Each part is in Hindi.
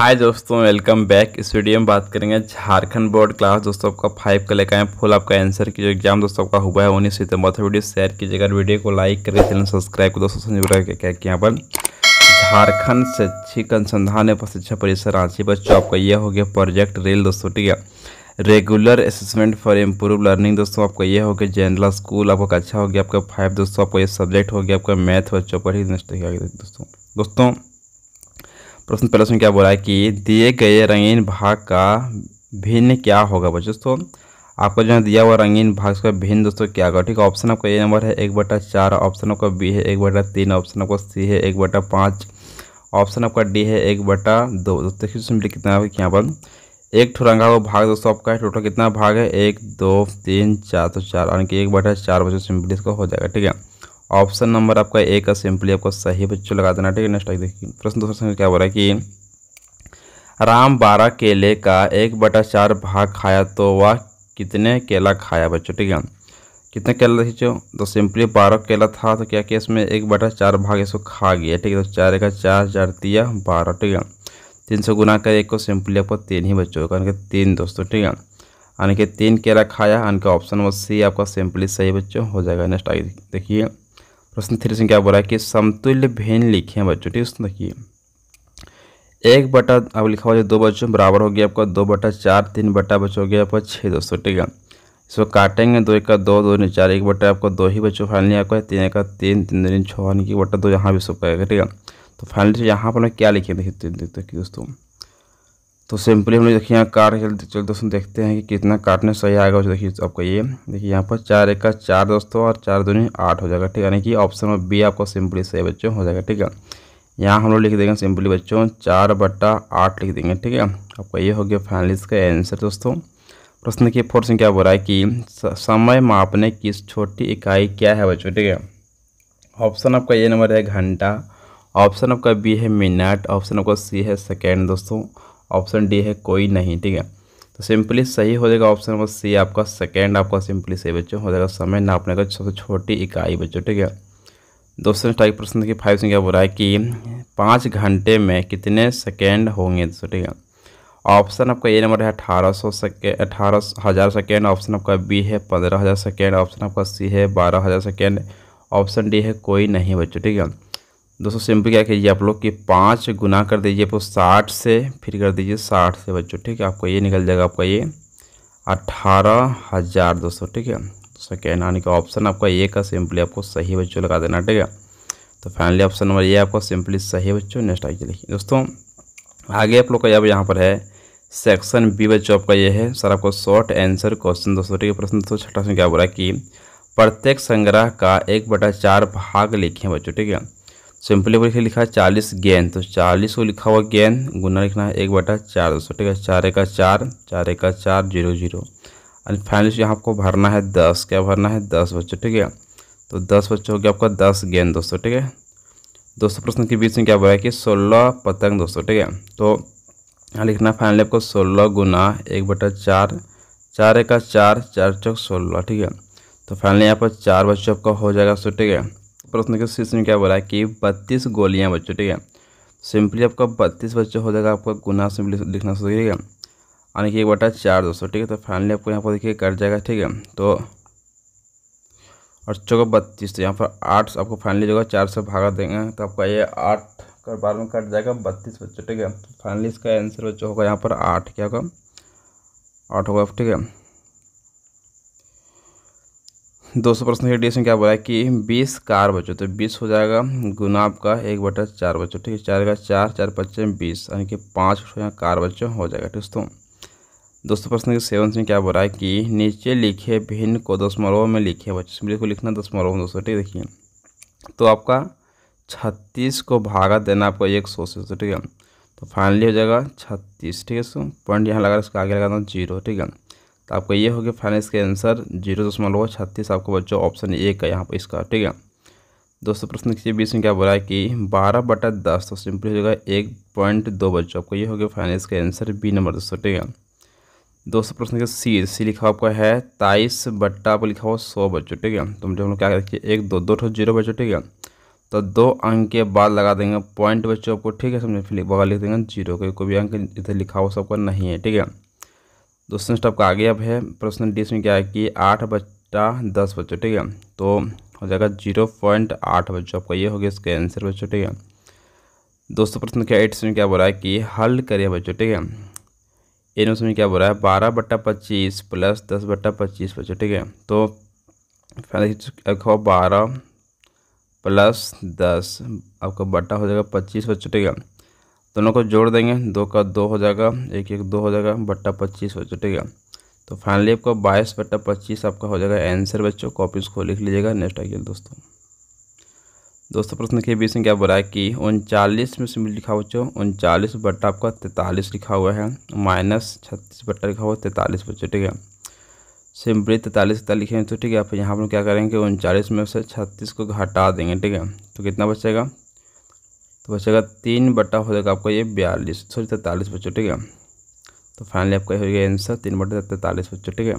हाय दोस्तों वेलकम बैक इस वीडियो में बात करेंगे झारखंड बोर्ड क्लास दोस्तों आपका फाइव का लेकर आए फुल आपका आंसर की जो एग्जाम दोस्तों आपका हुआ है उन्नीस सितंबर से वीडियो शेयर कीजिएगा वीडियो को लाइक करके चैनल सब्सक्राइब दोस्तों क्या यहाँ पर झारखंड शैक्षिक अनुसंधान एवं शिक्षा परिसर रांची बच्चों आपका यह हो गया प्रोजेक्ट रेल दोस्तों ठीक है regular assessment for improve learning दोस्तों आपका ये हो गया जनरल स्कूल आपका अच्छा हो गया आपका फाइव दोस्तों आपका ये सब्जेक्ट हो गया आपका मैथ बच्चों पर ही दोस्तों दोस्तों प्रश्न पहला उसमें क्या बोला है कि दिए गए रंगीन भाग का भिन्न क्या होगा बच्चों दोस्तों आपको जो दिया हुआ रंगीन भाग का भिन्न दोस्तों क्या होगा ठीक है ऑप्शन आपका ए नंबर है एक बटा चार ऑप्शन आपका बी है एक बटा तीन ऑप्शन आपका सी है एक बटा पाँच ऑप्शन आपका डी है एक बटा दो दोस्तों कितना है यहाँ पर एक रंगा हुआ भाग दोस्तों आपका है टोटल कितना भाग है एक दो तीन चार तो चार यानी कि एक बटा चार बच्चों सिंपली इसका हो जाएगा ठीक है ऑप्शन नंबर आपका एक का सिंपली आपको सही बच्चों लगा देना ठीक है नेक्स्ट आइए देखिए प्रश्न दूसरा क्या हो रहा है कि राम बारह केले का एक बटा चार भाग खाया तो वह कितने केला खाया बच्चों ठीक है कितने केला खींचो तो सिंपली बारह केला था तो क्या किया इसमें एक बटा चार भाग इसको खा गया ठीक है तो चार का चार चार दिया बारह ठीक है तीन सौ गुना कर एक को सिंपली आपको तीन ही बच्चों का यानी कि तीन दोस्तों ठीक है यानी कि तीन केला खाया यानी कि ऑप्शन नंबर सी आपका सिंपली सही बच्चों हो जाएगा नेक्स्ट आगे देखिए प्रश्न थ्री से क्या बोला है कि समतुल्य भिन्न हैं बच्चों ठीक है देखिए एक बटा अब लिखा हुआ जो दो बच्चों बराबर हो गया आपका दो बटा चार तीन बटा बच्चों हो गया आपका छः दोस्तों ठीक है इसको काटेंगे दो एक का दो दो चार एक बटा आपका दो ही बच्चों फाइनली आपका तीन एक का तीन तीन दिन छः बटा दो यहाँ भी सब पाएगा ठीक है तो फाइनली यहाँ पर क्या लिखे देखिए दोस्तों तो सिंपली हम लोग देखिए यहाँ काट के चलो दोस्तों देखते हैं कि कितना काटने सही आएगा उसे देखिए आपका ये देखिए यहाँ पर चार एक का चार दोस्तों और चार दोनों आठ हो जाएगा ठीक है यानी कि ऑप्शन में बी आपको सिंपली सही बच्चों हो जाएगा ठीक है यहाँ हम लोग लिख देंगे सिंपली बच्चों चार बट्टा आठ लिख देंगे ठीक है आपका ये हो गया फाइनली इसका आंसर दोस्तों प्रश्न की फोर्थ से क्या बोल रहा है कि समय मापने की छोटी इकाई क्या है बच्चों ठीक है ऑप्शन आपका ये नंबर है घंटा ऑप्शन आपका बी है मिनट ऑप्शन आपका सी है सेकेंड दोस्तों ऑप्शन डी है कोई नहीं ठीक है तो सिंपली सही हो जाएगा ऑप्शन नंबर सी आपका सेकेंड आपका सिंपली सही बच्चों हो जाएगा समय नापने का सबसे छोटी इकाई बच्चों ठीक है दोस्तों टाइप प्रश्न की फाइव संख्या क्या बोल रहा है कि पाँच घंटे में कितने सेकेंड होंगे दोस्तों ठीक है ऑप्शन आपका ए नंबर है अठारह सौ सेकेंड अठारह हज़ार सेकेंड ऑप्शन आपका बी है पंद्रह हज़ार सेकेंड ऑप्शन आपका सी है बारह हज़ार सेकेंड ऑप्शन डी है कोई नहीं बच्चों ठीक है दोस्तों सिंपल क्या कीजिए आप लोग कि पाँच गुना कर दीजिए आपको तो साठ से फिर कर दीजिए साठ से बच्चों ठीक है आपको ये निकल जाएगा आपका ये अट्ठारह हज़ार दोस्तों ठीक है दोस्तों कहना यानी कि ऑप्शन आपका ये का सिंपली आपको सही बच्चों लगा देना ठीक है तो फाइनली ऑप्शन नंबर ये आपका सिंपली सही बच्चों नेक्स्ट आगे लिखिए दोस्तों आगे आप लोग का अब यहाँ पर है सेक्शन बी बच्चों आपका ये है सर आपको शॉर्ट आंसर क्वेश्चन दोस्तों ठीक है प्रश्न दोस्तों छठा से क्या बोला कि प्रत्येक संग्रह का एक बटा चार भाग लिखे बच्चों ठीक है सिंपली पर लिखा है चालीस गेन तो चालीस को लिखा हुआ गेन गुना लिखना है एक बटा चार दोस्तों ठीक है चार एक चार चार एक चार जीरो जीरो एंड फाइनली यहाँ आपको भरना है दस क्या भरना है दस बच्चों ठीक है तो दस बच्चों हो गया आपका दस गेंद दोस्तों ठीक है दोस्तों प्रश्न के बीच में क्या बोला कि सोलह पतंग दोस्तों ठीक है तो यहाँ लिखना फाइनली आपको सोलह गुना एक बटा चार चार एक चार चार चौक सोलह ठीक है तो फाइनली यहाँ पर चार बच्चों आपका हो जाएगा दोस्तों ठीक है प्रश्न के शीर्ष में क्या बोला है कि बत्तीस गोलियां बच्चों ठीक है सिंपली आपका बत्तीस बच्चों हो जाएगा आपका गुना सिंपली लिखना ठीक है यानी कि एक बटा चार दोस्तों ठीक है तो फाइनली आपको यहाँ पर देखिए कट जाएगा ठीक है तो और चौको बत्तीस तो यहाँ पर आठ आपको फाइनली जो चार से भागा देंगे तो आपका ये आठ कर बार में कट जाएगा बत्तीस बच्चों ठीक है फाइनली तो इसका आंसर बच्चों होगा यहाँ पर आठ क्या होगा आठ होगा ठीक है दोस्तों प्रश्न है डी में क्या बोला है कि बीस कार बचो तो बीस हो जाएगा गुना आपका एक बटा चार बचो ठीक है चार का चार चार पच्चे बीस यानी कि पाँच कार बचो हो जाएगा दोस्तों दोस्तों प्रश्न के सेवन से क्या बोला है कि नीचे लिखे भिन्न को दशमलव में लिखे बच्चे बिल्कुल लिखना दशमलव में दोस्तों ठीक है देखिए तो आपका छत्तीस को भागा देना आपको एक सौ से ठीक है तो फाइनली हो जाएगा छत्तीस ठीक है सो पॉइंट यहाँ लगा इसका आगे लगा दो जीरो ठीक है तो आपका ये हो गया फाइनल के आंसर जीरो दशमलव छत्तीस आपको बच्चों ऑप्शन ए का यहाँ पर इसका ठीक है दोस्तों प्रश्न किसी बीच में क्या बोला है कि बारह बटा दस तो सिंपल हो जाएगा एक पॉइंट दो बच्चों आपको ये हो गया फाइनल इसका आंसर बी नंबर दोस्तों ठीक है दोस्तों प्रश्न के सी सी लिखा आपका है ताइस बट्टा पर लिखा हुआ सौ बच्चों ठीक है तो मुझे हम लोग क्या देखिए एक दो दो जीरो बच्चों ठीक है तो दो अंक के बाद लगा देंगे पॉइंट बच्चों आपको ठीक है समझे फिर बगल लिख देंगे जीरो के कोई भी अंक इधर लिखा हुआ सबका नहीं है ठीक है दोस्तों स्टेप का आगे अब है प्रश्न डी इसमें क्या है कि आठ बच्चा दस बच्चों ठीक है तो हो जाएगा जीरो पॉइंट आठ बच्चों आपका ये हो गया इसका आंसर बच्चों ठीक है दोस्तों प्रश्न क्या एट्स में क्या बोला है कि हल करिए बच्चों ठीक है एन उसमें क्या बोला है बारह बट्टा पच्चीस प्लस दस बट्टा पच्चीस बच्चों ठीक है तो लिखो बारह प्लस दस आपका बट्टा हो जाएगा पच्चीस बच्चों ठीक है दोनों को जोड़ देंगे दो का दो हो जाएगा एक एक दो हो जाएगा बट्टा पच्चीस हो जाएगा तो फाइनली आपका बाईस बट्टा पच्चीस आपका हो जाएगा आंसर बच्चों कॉपी उसको लिख लीजिएगा नेक्स्ट आइए दोस्तों दोस्तों प्रश्न के बीच में क्या बोला है कि उनचालीस में से लिखा हुआ बच्चों उनचालीस बट्टा आपका तैंतालीस लिखा हुआ है माइनस छत्तीस बट्टा लिखा हुआ तैंतालीस बच्चों ठीक है सिंपली तैंतालीस लिखेंगे तो ठीक है फिर यहाँ पर क्या करेंगे उनचालीस में से छत्तीस को घटा देंगे ठीक है तो कितना बचेगा तो बचेगा तीन बटा हो जाएगा आपका ये बयालीस सॉरी तैतालीस बच्चों ठीक है तो फाइनली आपका हो गया आंसर तीन बटा तैतालीस बच्चों ठीक है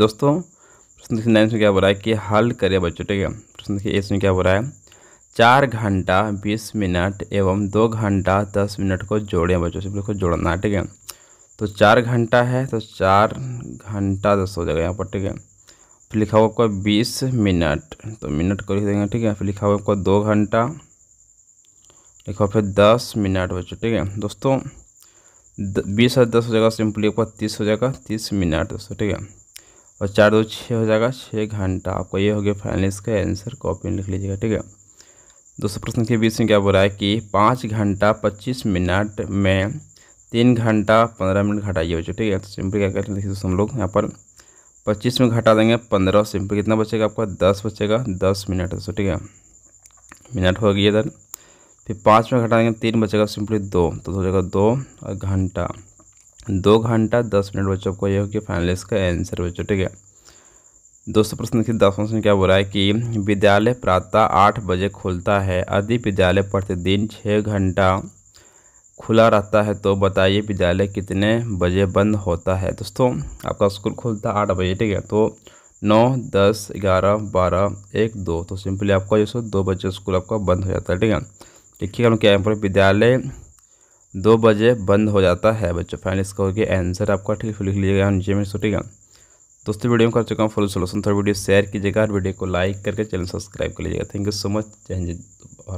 दोस्तों प्रश्न देखिए नाइन में क्या बोला है कि हल करिए बच्चों ठीक है प्रश्न देखिए एस में क्या बोला है चार घंटा बीस मिनट एवं दो घंटा दस मिनट को जोड़े बच्चों से को जोड़ना है ठीक है तो चार घंटा है तो चार घंटा दस हो जाएगा यहाँ पर ठीक है फिर लिखा हुआ आपका बीस मिनट तो मिनट को लिख देंगे ठीक है फिर लिखा हुआ आपका दो घंटा लिखो फिर दस मिनट बच्चों ठीक है दोस्तों बीस और दस हो जाएगा सिंपली आपका तीस हो जाएगा तीस मिनट दोस्तों ठीक है और चार दो छः हो जाएगा छः घंटा आपका ये हो गया फाइनल इसका आंसर कॉपी में लिख लीजिएगा ठीक है दोस्तों प्रश्न के बीच में क्या बोला है कि पाँच घंटा पच्चीस मिनट में तीन घंटा पंद्रह मिनट घटाइए बच्चों ठीक है तो सिंपल क्या करते हैं देखिए दोस्तों हम लोग यहाँ पर पच्चीस में घटा देंगे पंद्रह सिंपल कितना बचेगा आपका दस बचेगा दस मिनट दोस्तों ठीक है मिनट हो गया इधर फिर पाँच में घटाएंगे तीन बचेगा सिंपली दो तो हो जाएगा दो और घंटा दो घंटा दस मिनट बच्चों को यह हो कि फाइनल इसका आंसर बच्चों ठीक है दोस्तों प्रश्न देखिए दस प्रश्न क्या बोल रहा है कि विद्यालय प्रातः आठ बजे खुलता है यदि विद्यालय प्रतिदिन छः घंटा खुला रहता है तो बताइए विद्यालय कितने बजे बंद होता है दोस्तों आपका स्कूल खुलता है आठ बजे ठीक है तो नौ दस ग्यारह बारह एक दो तो सिंपली आपका जो सो दो बजे स्कूल आपका बंद हो जाता है ठीक है लिखिएगा हम क्या है विद्यालय दो बजे बंद हो जाता है बच्चों फाइनल इसका हो गया आंसर आपका ठीक है लिख लीजिएगा हाँ, नीचे में ठीक है दोस्तों वीडियो में कर चुका हूँ फुल सोल्यूशन थोड़ा वीडियो शेयर कीजिएगा और वीडियो को लाइक करके चैनल सब्सक्राइब कर लीजिएगा थैंक यू सो मच जय हिंद